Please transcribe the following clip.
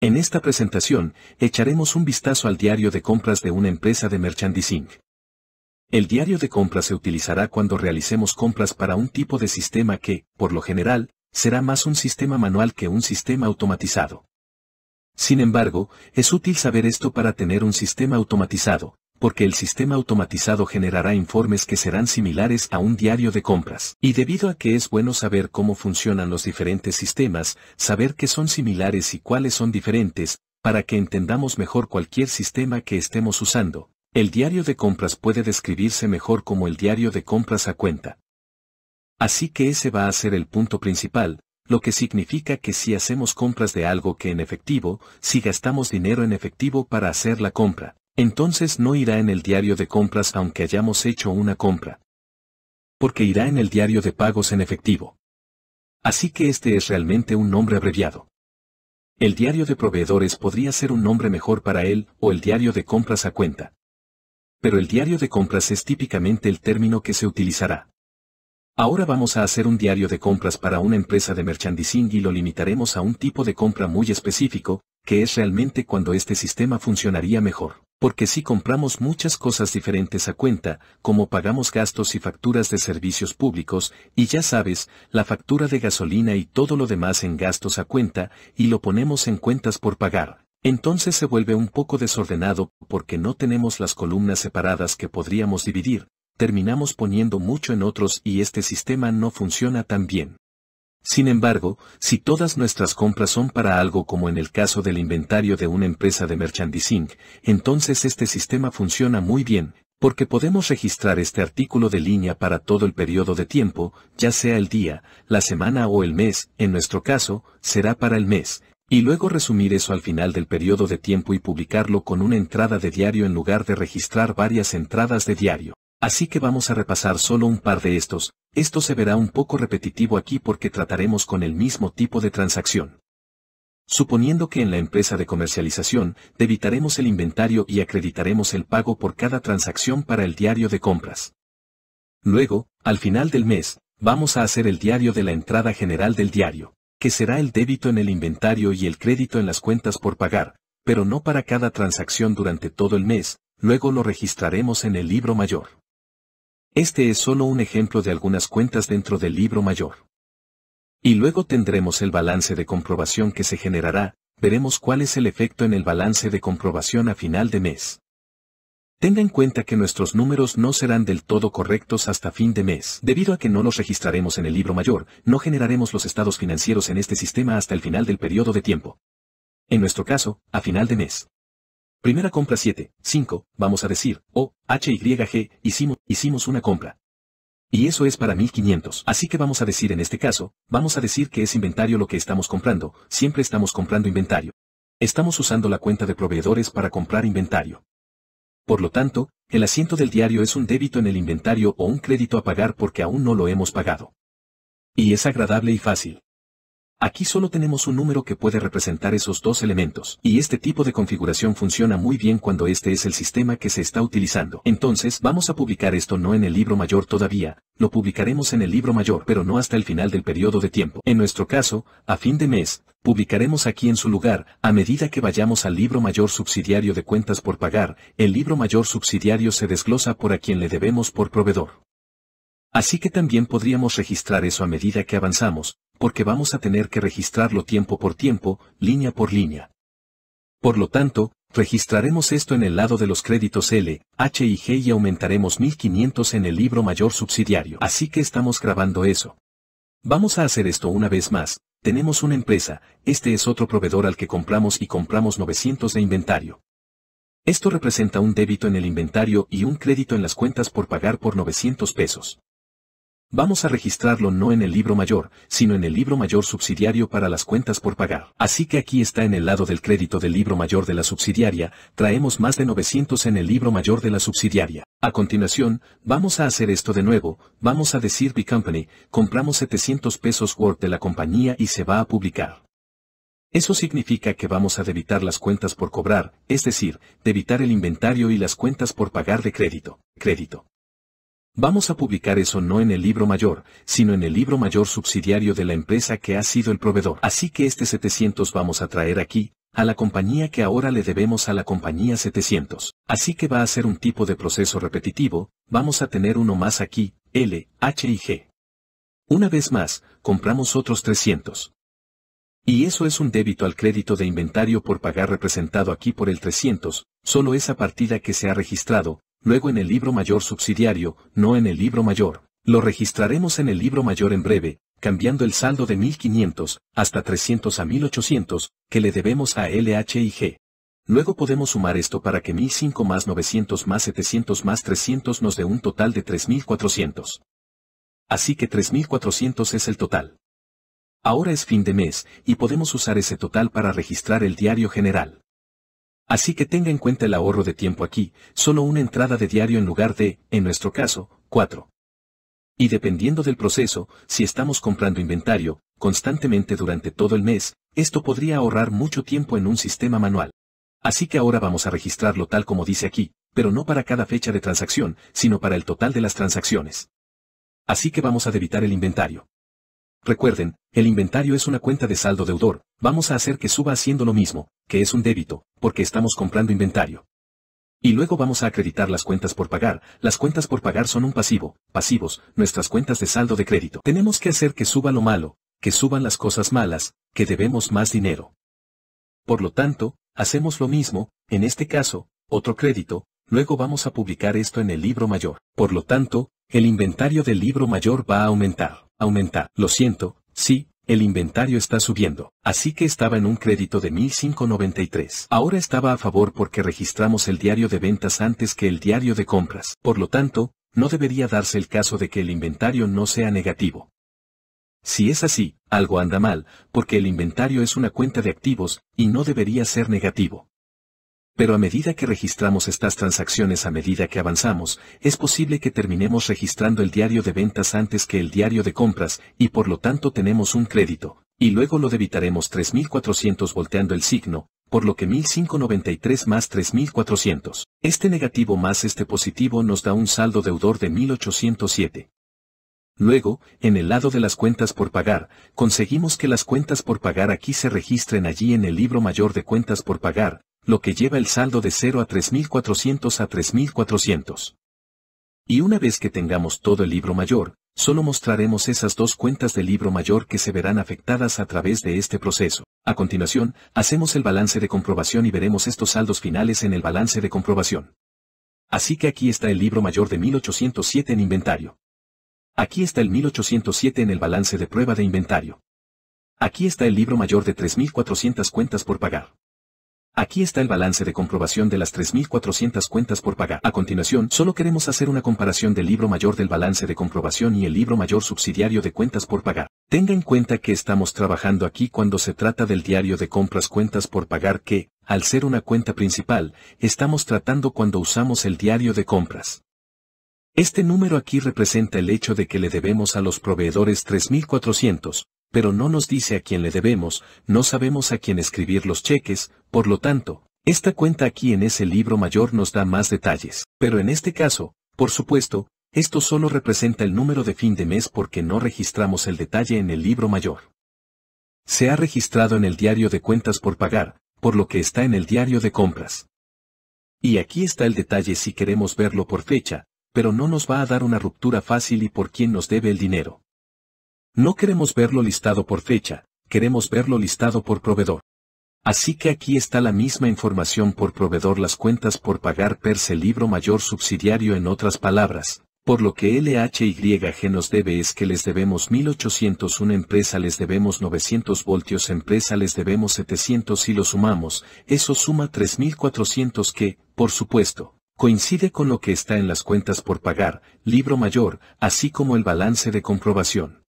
En esta presentación, echaremos un vistazo al diario de compras de una empresa de merchandising. El diario de compras se utilizará cuando realicemos compras para un tipo de sistema que, por lo general, será más un sistema manual que un sistema automatizado. Sin embargo, es útil saber esto para tener un sistema automatizado, porque el sistema automatizado generará informes que serán similares a un diario de compras. Y debido a que es bueno saber cómo funcionan los diferentes sistemas, saber qué son similares y cuáles son diferentes, para que entendamos mejor cualquier sistema que estemos usando, el diario de compras puede describirse mejor como el diario de compras a cuenta. Así que ese va a ser el punto principal, lo que significa que si hacemos compras de algo que en efectivo, si gastamos dinero en efectivo para hacer la compra, entonces no irá en el diario de compras aunque hayamos hecho una compra. Porque irá en el diario de pagos en efectivo. Así que este es realmente un nombre abreviado. El diario de proveedores podría ser un nombre mejor para él o el diario de compras a cuenta. Pero el diario de compras es típicamente el término que se utilizará. Ahora vamos a hacer un diario de compras para una empresa de merchandising y lo limitaremos a un tipo de compra muy específico, que es realmente cuando este sistema funcionaría mejor porque si compramos muchas cosas diferentes a cuenta, como pagamos gastos y facturas de servicios públicos, y ya sabes, la factura de gasolina y todo lo demás en gastos a cuenta, y lo ponemos en cuentas por pagar, entonces se vuelve un poco desordenado porque no tenemos las columnas separadas que podríamos dividir, terminamos poniendo mucho en otros y este sistema no funciona tan bien. Sin embargo, si todas nuestras compras son para algo como en el caso del inventario de una empresa de merchandising, entonces este sistema funciona muy bien, porque podemos registrar este artículo de línea para todo el periodo de tiempo, ya sea el día, la semana o el mes, en nuestro caso, será para el mes, y luego resumir eso al final del periodo de tiempo y publicarlo con una entrada de diario en lugar de registrar varias entradas de diario. Así que vamos a repasar solo un par de estos, esto se verá un poco repetitivo aquí porque trataremos con el mismo tipo de transacción. Suponiendo que en la empresa de comercialización, debitaremos el inventario y acreditaremos el pago por cada transacción para el diario de compras. Luego, al final del mes, vamos a hacer el diario de la entrada general del diario, que será el débito en el inventario y el crédito en las cuentas por pagar, pero no para cada transacción durante todo el mes, luego lo registraremos en el libro mayor. Este es solo un ejemplo de algunas cuentas dentro del libro mayor. Y luego tendremos el balance de comprobación que se generará, veremos cuál es el efecto en el balance de comprobación a final de mes. Tenga en cuenta que nuestros números no serán del todo correctos hasta fin de mes. Debido a que no los registraremos en el libro mayor, no generaremos los estados financieros en este sistema hasta el final del periodo de tiempo. En nuestro caso, a final de mes. Primera compra 7, 5, vamos a decir, o, h y g hicimos, hicimos una compra. Y eso es para 1500. Así que vamos a decir en este caso, vamos a decir que es inventario lo que estamos comprando, siempre estamos comprando inventario. Estamos usando la cuenta de proveedores para comprar inventario. Por lo tanto, el asiento del diario es un débito en el inventario o un crédito a pagar porque aún no lo hemos pagado. Y es agradable y fácil. Aquí solo tenemos un número que puede representar esos dos elementos, y este tipo de configuración funciona muy bien cuando este es el sistema que se está utilizando. Entonces vamos a publicar esto no en el libro mayor todavía, lo publicaremos en el libro mayor pero no hasta el final del periodo de tiempo. En nuestro caso, a fin de mes, publicaremos aquí en su lugar, a medida que vayamos al libro mayor subsidiario de cuentas por pagar, el libro mayor subsidiario se desglosa por a quien le debemos por proveedor. Así que también podríamos registrar eso a medida que avanzamos, porque vamos a tener que registrarlo tiempo por tiempo, línea por línea. Por lo tanto, registraremos esto en el lado de los créditos L, H y G y aumentaremos 1500 en el libro mayor subsidiario. Así que estamos grabando eso. Vamos a hacer esto una vez más. Tenemos una empresa, este es otro proveedor al que compramos y compramos 900 de inventario. Esto representa un débito en el inventario y un crédito en las cuentas por pagar por 900 pesos. Vamos a registrarlo no en el libro mayor, sino en el libro mayor subsidiario para las cuentas por pagar. Así que aquí está en el lado del crédito del libro mayor de la subsidiaria, traemos más de 900 en el libro mayor de la subsidiaria. A continuación, vamos a hacer esto de nuevo, vamos a decir B Company, compramos 700 pesos Word de la compañía y se va a publicar. Eso significa que vamos a debitar las cuentas por cobrar, es decir, debitar el inventario y las cuentas por pagar de crédito. Crédito. Vamos a publicar eso no en el libro mayor, sino en el libro mayor subsidiario de la empresa que ha sido el proveedor. Así que este 700 vamos a traer aquí, a la compañía que ahora le debemos a la compañía 700. Así que va a ser un tipo de proceso repetitivo, vamos a tener uno más aquí, L, H y G. Una vez más, compramos otros 300. Y eso es un débito al crédito de inventario por pagar representado aquí por el 300, solo esa partida que se ha registrado, luego en el libro mayor subsidiario, no en el libro mayor. Lo registraremos en el libro mayor en breve, cambiando el saldo de 1500 hasta 300 a 1800 que le debemos a LHIG. Luego podemos sumar esto para que $1,500 más 900 más 700 más 300 nos dé un total de 3400. Así que 3400 es el total. Ahora es fin de mes, y podemos usar ese total para registrar el diario general. Así que tenga en cuenta el ahorro de tiempo aquí, solo una entrada de diario en lugar de, en nuestro caso, 4. Y dependiendo del proceso, si estamos comprando inventario, constantemente durante todo el mes, esto podría ahorrar mucho tiempo en un sistema manual. Así que ahora vamos a registrarlo tal como dice aquí, pero no para cada fecha de transacción, sino para el total de las transacciones. Así que vamos a debitar el inventario. Recuerden, el inventario es una cuenta de saldo deudor, vamos a hacer que suba haciendo lo mismo, que es un débito, porque estamos comprando inventario. Y luego vamos a acreditar las cuentas por pagar, las cuentas por pagar son un pasivo, pasivos, nuestras cuentas de saldo de crédito. Tenemos que hacer que suba lo malo, que suban las cosas malas, que debemos más dinero. Por lo tanto, hacemos lo mismo, en este caso, otro crédito, luego vamos a publicar esto en el libro mayor. Por lo tanto, el inventario del libro mayor va a aumentar aumenta. Lo siento, sí, el inventario está subiendo, así que estaba en un crédito de 1593. Ahora estaba a favor porque registramos el diario de ventas antes que el diario de compras. Por lo tanto, no debería darse el caso de que el inventario no sea negativo. Si es así, algo anda mal, porque el inventario es una cuenta de activos, y no debería ser negativo. Pero a medida que registramos estas transacciones a medida que avanzamos, es posible que terminemos registrando el diario de ventas antes que el diario de compras, y por lo tanto tenemos un crédito, y luego lo debitaremos 3400 volteando el signo, por lo que 1593 más 3400. Este negativo más este positivo nos da un saldo deudor de 1807. Luego, en el lado de las cuentas por pagar, conseguimos que las cuentas por pagar aquí se registren allí en el libro mayor de cuentas por pagar, lo que lleva el saldo de 0 a 3400 a 3400. Y una vez que tengamos todo el libro mayor, solo mostraremos esas dos cuentas del libro mayor que se verán afectadas a través de este proceso. A continuación, hacemos el balance de comprobación y veremos estos saldos finales en el balance de comprobación. Así que aquí está el libro mayor de 1807 en inventario. Aquí está el 1807 en el balance de prueba de inventario. Aquí está el libro mayor de 3.400 cuentas por pagar. Aquí está el balance de comprobación de las 3.400 cuentas por pagar. A continuación, solo queremos hacer una comparación del libro mayor del balance de comprobación y el libro mayor subsidiario de cuentas por pagar. Tenga en cuenta que estamos trabajando aquí cuando se trata del diario de compras cuentas por pagar que, al ser una cuenta principal, estamos tratando cuando usamos el diario de compras. Este número aquí representa el hecho de que le debemos a los proveedores 3.400, pero no nos dice a quién le debemos, no sabemos a quién escribir los cheques, por lo tanto, esta cuenta aquí en ese libro mayor nos da más detalles. Pero en este caso, por supuesto, esto solo representa el número de fin de mes porque no registramos el detalle en el libro mayor. Se ha registrado en el diario de cuentas por pagar, por lo que está en el diario de compras. Y aquí está el detalle si queremos verlo por fecha, pero no nos va a dar una ruptura fácil y por quién nos debe el dinero. No queremos verlo listado por fecha, queremos verlo listado por proveedor. Así que aquí está la misma información por proveedor las cuentas por pagar per se libro mayor subsidiario en otras palabras, por lo que LHYG nos debe es que les debemos 1800 una empresa les debemos 900 voltios empresa les debemos 700 si lo sumamos, eso suma 3400 que, por supuesto, coincide con lo que está en las cuentas por pagar, libro mayor, así como el balance de comprobación.